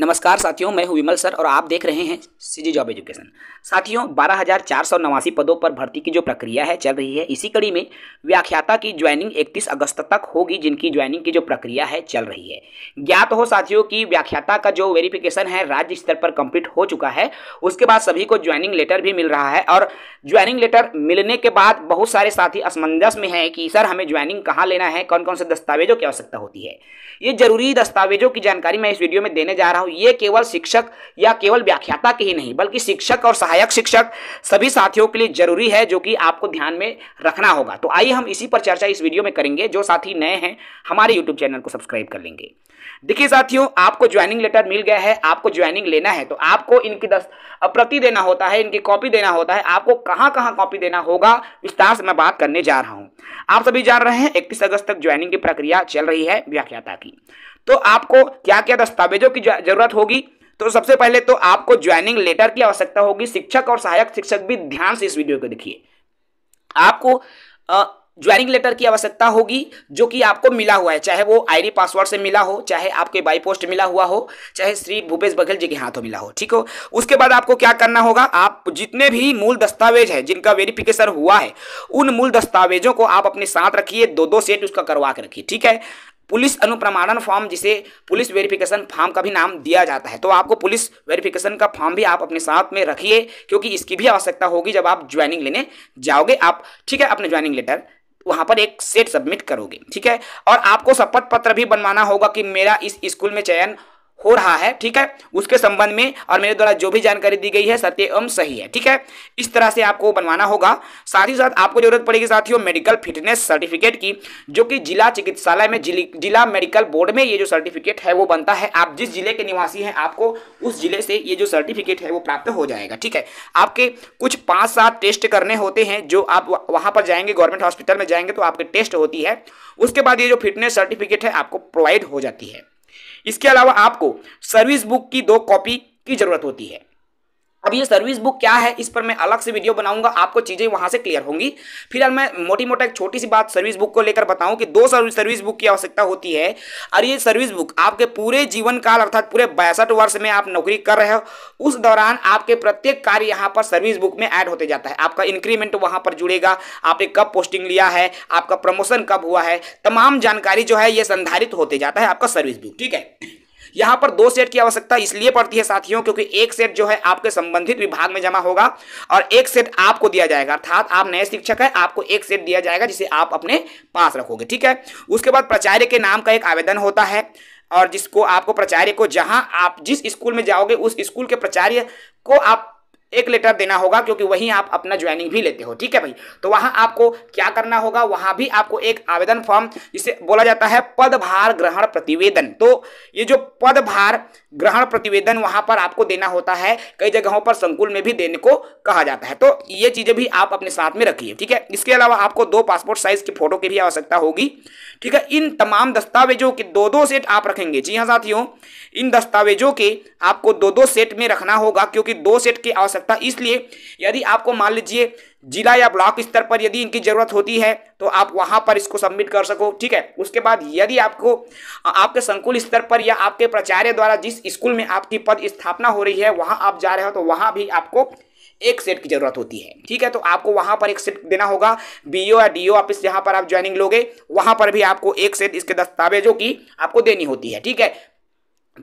नमस्कार साथियों मैं हूं विमल सर और आप देख रहे हैं सीजी जॉब एजुकेशन साथियों बारह हजार चार सौ नवासी पदों पर भर्ती की जो प्रक्रिया है चल रही है इसी कड़ी में व्याख्याता की ज्वाइनिंग 31 अगस्त तक होगी जिनकी ज्वाइनिंग की जो प्रक्रिया है चल रही है ज्ञात हो साथियों की व्याख्याता का जो वेरिफिकेशन है राज्य स्तर पर कंप्लीट हो चुका है उसके बाद सभी को ज्वाइनिंग लेटर भी मिल रहा है और ज्वाइनिंग लेटर मिलने के बाद बहुत सारे साथी असमंजस में है कि सर हमें ज्वाइनिंग कहाँ लेना है कौन कौन से दस्तावेजों की आवश्यकता होती है ये जरूरी दस्तावेजों की जानकारी मैं इस वीडियो में देने जा रहा हूँ हूँ ये केवल शिक्षक या केवल व्याख्याता के ही नहीं बल्कि शिक्षक और सहायक शिक्षक सभी साथियों के लिए जरूरी है जो कि आपको ध्यान में रखना होगा तो आइए हम इसी पर चर्चा इस वीडियो में करेंगे जो साथी नए हैं हमारे यूट्यूब चैनल को सब्सक्राइब कर लेंगे देखिए साथियों आपको ज्वाइनिंग लेटर मिल गया है आपको ज्वाइनिंग लेना है तो आपको इनकी दस प्रति देना होता है इनकी कॉपी देना होता है आपको कहाँ कहाँ कॉपी देना होगा विस्तार से मैं बात करने जा रहा हूँ आप सभी जान रहे हैं इकतीस अगस्त तक ज्वाइनिंग की प्रक्रिया चल रही है व्याख्याता की तो आपको क्या क्या दस्तावेजों की जरूरत होगी तो सबसे पहले तो आपको ज्वाइनिंग लेटर की आवश्यकता होगी शिक्षक और सहायक शिक्षक भी ध्यान से इस वीडियो को देखिए आपको ज्वाइनिंग लेटर की आवश्यकता होगी जो कि आपको मिला हुआ है चाहे वो आईडी पासवर्ड से मिला हो चाहे आपके बाई पोस्ट मिला हुआ हो चाहे श्री भूपेश बघेल जी के हाथों मिला हो ठीक हो उसके बाद आपको क्या करना होगा आप जितने भी मूल दस्तावेज है जिनका वेरिफिकेशन हुआ है उन मूल दस्तावेजों को आप अपने साथ रखिए दो दो सेट उसका करवा के रखिए ठीक है पुलिस अनुप्रमाणन फॉर्म जिसे पुलिस वेरिफिकेशन फॉर्म का भी नाम दिया जाता है तो आपको पुलिस वेरिफिकेशन का फॉर्म भी आप अपने साथ में रखिए क्योंकि इसकी भी आवश्यकता होगी जब आप ज्वाइनिंग लेने जाओगे आप ठीक है अपने ज्वाइनिंग लेटर वहां पर एक सेट सबमिट करोगे ठीक है और आपको शपथ पत्र भी बनवाना होगा कि मेरा इस स्कूल में चयन हो रहा है ठीक है उसके संबंध में और मेरे द्वारा जो भी जानकारी दी गई है सत्य एवं सही है ठीक है इस तरह से आपको बनवाना होगा साथ ही साथ आपको जरूरत पड़ेगी साथियों मेडिकल फिटनेस सर्टिफिकेट की जो कि जिला चिकित्सालय में जिला मेडिकल बोर्ड में ये जो सर्टिफिकेट है वो बनता है आप जिस जिले के निवासी हैं आपको उस जिले से ये जो सर्टिफिकेट है वो प्राप्त हो जाएगा ठीक है आपके कुछ पाँच सात टेस्ट करने होते हैं जो आप वहाँ पर जाएंगे गवर्नमेंट हॉस्पिटल में जाएंगे तो आपकी टेस्ट होती है उसके बाद ये जो फिटनेस सर्टिफिकेट है आपको प्रोवाइड हो जाती है इसके अलावा आपको सर्विस बुक की दो कॉपी की जरूरत होती है अब ये सर्विस बुक क्या है इस पर मैं अलग से वीडियो बनाऊंगा आपको चीज़ें वहां से क्लियर होंगी फिलहाल मैं मोटी मोटा एक छोटी सी बात सर्विस बुक को लेकर बताऊं कि दो सर्विस बुक की आवश्यकता होती है और ये सर्विस बुक आपके पूरे जीवन काल अर्थात पूरे बैसठ वर्ष में आप नौकरी कर रहे हो उस दौरान आपके प्रत्येक कार्य यहाँ पर सर्विस बुक में एड होते जाता है आपका इंक्रीमेंट वहाँ पर जुड़ेगा आपने कब पोस्टिंग लिया है आपका प्रमोशन कब हुआ है तमाम जानकारी जो है ये संधारित होते जाता है आपका सर्विस बुक ठीक है यहां पर दो सेट की आवश्यकता इसलिए पड़ती है साथियों क्योंकि एक सेट जो है आपके संबंधित विभाग में जमा होगा और एक सेट आपको दिया जाएगा अर्थात आप नए शिक्षक है आपको एक सेट दिया जाएगा जिसे आप अपने पास रखोगे ठीक है उसके बाद प्राचार्य के नाम का एक आवेदन होता है और जिसको आपको प्राचार्य को जहां आप जिस स्कूल में जाओगे उस स्कूल के प्राचार्य को आप एक लेटर देना होगा क्योंकि वहीं आप अपना ज्वाइनिंग भी लेते हो ठीक है भाई तो वहां आपको क्या करना होगा वहां भी आपको एक आवेदन फॉर्म जिसे बोला जाता है पदभार ग्रहण प्रतिवेदन तो ये जो पदभार ग्रहण प्रतिवेदन वहां पर आपको देना होता है कई जगहों पर संकुल में भी देने को कहा जाता है तो ये चीजें भी आप अपने साथ में रखिए ठीक है इसके अलावा आपको दो पासपोर्ट साइज की फोटो की भी आवश्यकता होगी ठीक है इन तमाम दस्तावेजों के दो दो सेट आप रखेंगे जी हाँ साथियों इन दस्तावेजों के आपको दो दो सेट में रखना होगा क्योंकि दो सेट की आवश्यकता सकता इसलिए यदि आपको मान लीजिए जिला या ब्लॉक स्तर पर यदि इनकी ज़रूरत होती है तो आप वहाँ पर इसको सबमिट कर सको ठीक है उसके बाद यदि आपको आपके संकुल स्तर पर या आपके प्राचार्य द्वारा जिस स्कूल में आपकी पद स्थापना हो रही है वहाँ आप जा रहे हो तो वहाँ भी आपको एक सेट की जरूरत होती है ठीक है तो आपको वहां पर एक सेट देना होगा बीओ या डीओ ऑफिस जहां पर आप ज्वाइनिंग लोगे वहां पर भी आपको एक सेट इसके दस्तावेजों की आपको देनी होती है ठीक है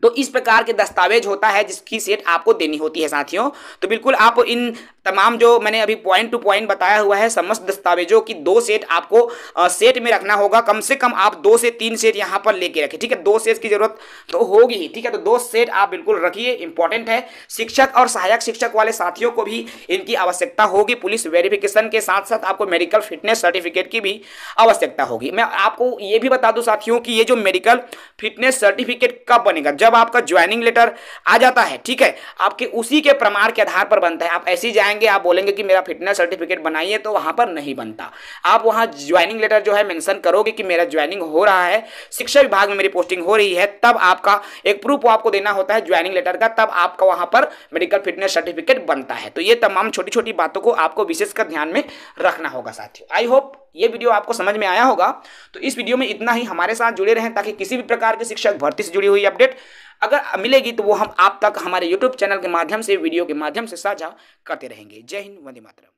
तो इस प्रकार के दस्तावेज होता है जिसकी सेट आपको देनी होती है साथियों तो बिल्कुल आप इन तमाम जो मैंने अभी पॉइंट टू पॉइंट बताया हुआ है समस्त दस्तावेजों की दो सेट आपको आ, सेट में रखना होगा कम से कम आप दो से तीन सेट यहाँ पर लेके रखें ठीक है दो सेट की जरूरत तो होगी ही ठीक है तो दो सेट आप बिल्कुल रखिए इंपॉर्टेंट है शिक्षक और सहायक शिक्षक वाले साथियों को भी इनकी आवश्यकता होगी पुलिस वेरिफिकेशन के साथ साथ आपको मेडिकल फिटनेस सर्टिफिकेट की भी आवश्यकता होगी मैं आपको ये भी बता दूँ साथियों की ये जो मेडिकल फिटनेस सर्टिफिकेट कब बनेगा जब आपका ज्वाइनिंग लेटर आ जाता है ठीक है आपके उसी के प्रमाण के आधार पर बनता है आप ऐसे ही जाएंगे आप बोलेंगे कि मेरा फिटनेस सर्टिफिकेट बनाइए तो वहां पर नहीं बनता आप वहां ज्वाइनिंग लेटर जो है मेंशन करोगे कि मेरा ज्वाइनिंग हो रहा है शिक्षा विभाग में मेरी पोस्टिंग हो रही है तब आपका एक प्रूफ आपको देना होता है ज्वाइनिंग लेटर का तब आपका वहां पर मेडिकल फिटनेस सर्टिफिकेट बनता है तो ये तमाम छोटी छोटी बातों को आपको विशेषकर ध्यान में रखना होगा साथियों आई होप ये वीडियो आपको समझ में आया होगा तो इस वीडियो में इतना ही हमारे साथ जुड़े रहें ताकि किसी भी प्रकार की शिक्षक भर्ती से जुड़ी हुई अपडेट अगर मिलेगी तो वो हम आप तक हमारे यूट्यूब चैनल के माध्यम से वीडियो के माध्यम से साझा करते रहेंगे जय हिंद वंदे मातरम